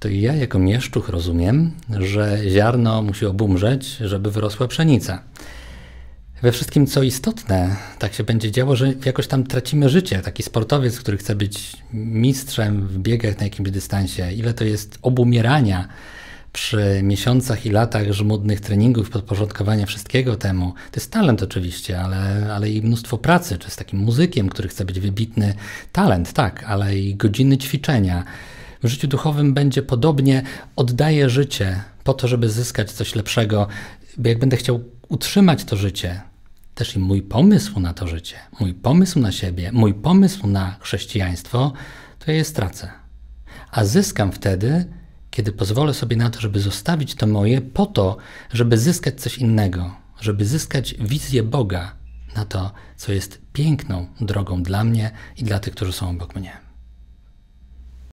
To ja jako mieszczuch rozumiem, że ziarno musi obumrzeć, żeby wyrosła pszenica. We wszystkim, co istotne, tak się będzie działo, że jakoś tam tracimy życie. Taki sportowiec, który chce być mistrzem w biegach na jakimś dystansie, ile to jest obumierania przy miesiącach i latach żmudnych treningów, podporządkowania wszystkiego temu. To jest talent oczywiście, ale, ale i mnóstwo pracy, czy z takim muzykiem, który chce być wybitny. Talent, tak, ale i godziny ćwiczenia, w życiu duchowym będzie podobnie. Oddaję życie po to, żeby zyskać coś lepszego. Jak będę chciał utrzymać to życie, też i mój pomysł na to życie, mój pomysł na siebie, mój pomysł na chrześcijaństwo, to ja je stracę. A zyskam wtedy, kiedy pozwolę sobie na to, żeby zostawić to moje po to, żeby zyskać coś innego, żeby zyskać wizję Boga na to, co jest piękną drogą dla mnie i dla tych, którzy są obok mnie.